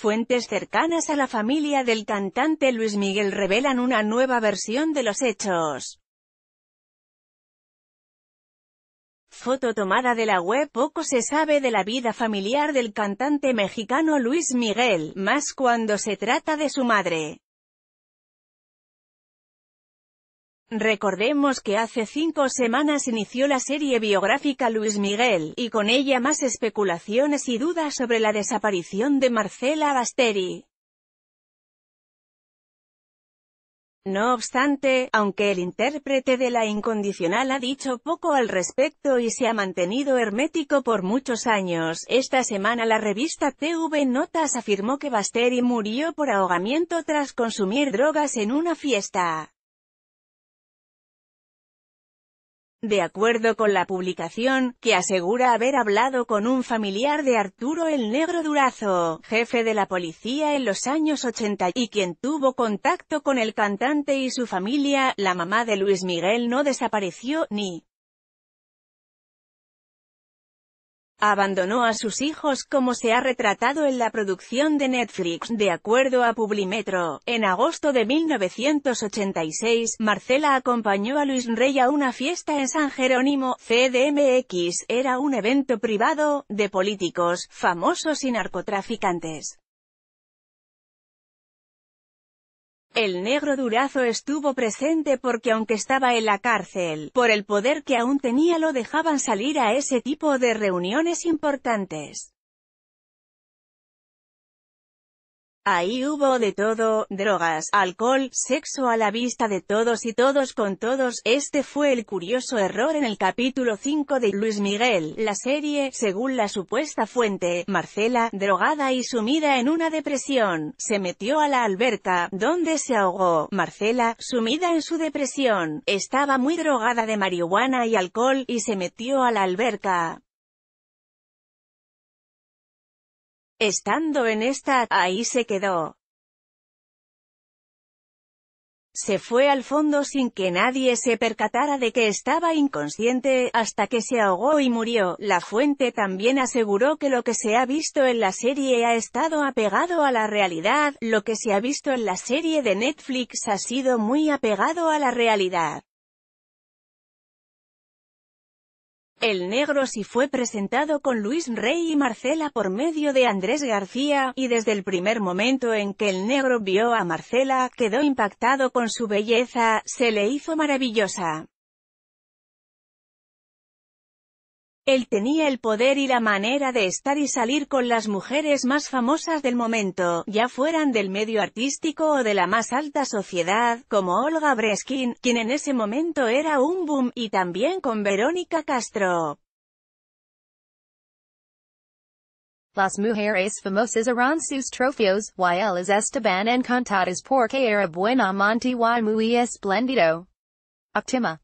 Fuentes cercanas a la familia del cantante Luis Miguel revelan una nueva versión de los hechos. Foto tomada de la web Poco se sabe de la vida familiar del cantante mexicano Luis Miguel, más cuando se trata de su madre. Recordemos que hace cinco semanas inició la serie biográfica Luis Miguel, y con ella más especulaciones y dudas sobre la desaparición de Marcela Basteri. No obstante, aunque el intérprete de La Incondicional ha dicho poco al respecto y se ha mantenido hermético por muchos años, esta semana la revista TV Notas afirmó que Basteri murió por ahogamiento tras consumir drogas en una fiesta. de acuerdo con la publicación, que asegura haber hablado con un familiar de Arturo el Negro Durazo, jefe de la policía en los años 80, y quien tuvo contacto con el cantante y su familia, la mamá de Luis Miguel no desapareció, ni Abandonó a sus hijos como se ha retratado en la producción de Netflix, de acuerdo a Publimetro. En agosto de 1986, Marcela acompañó a Luis Rey a una fiesta en San Jerónimo, CDMX, era un evento privado, de políticos, famosos y narcotraficantes. El negro Durazo estuvo presente porque aunque estaba en la cárcel, por el poder que aún tenía lo dejaban salir a ese tipo de reuniones importantes. Ahí hubo de todo, drogas, alcohol, sexo a la vista de todos y todos con todos, este fue el curioso error en el capítulo 5 de Luis Miguel, la serie, según la supuesta fuente, Marcela, drogada y sumida en una depresión, se metió a la alberca, donde se ahogó, Marcela, sumida en su depresión, estaba muy drogada de marihuana y alcohol, y se metió a la alberca, Estando en esta, ahí se quedó. Se fue al fondo sin que nadie se percatara de que estaba inconsciente, hasta que se ahogó y murió. La fuente también aseguró que lo que se ha visto en la serie ha estado apegado a la realidad, lo que se ha visto en la serie de Netflix ha sido muy apegado a la realidad. El Negro sí fue presentado con Luis Rey y Marcela por medio de Andrés García, y desde el primer momento en que El Negro vio a Marcela, quedó impactado con su belleza, se le hizo maravillosa. Él tenía el poder y la manera de estar y salir con las mujeres más famosas del momento, ya fueran del medio artístico o de la más alta sociedad, como Olga Breskin, quien en ese momento era un boom, y también con Verónica Castro. Las mujeres famosas eran sus trofeos, y él es Esteban encantadas porque era buen amante y muy espléndido. Octima.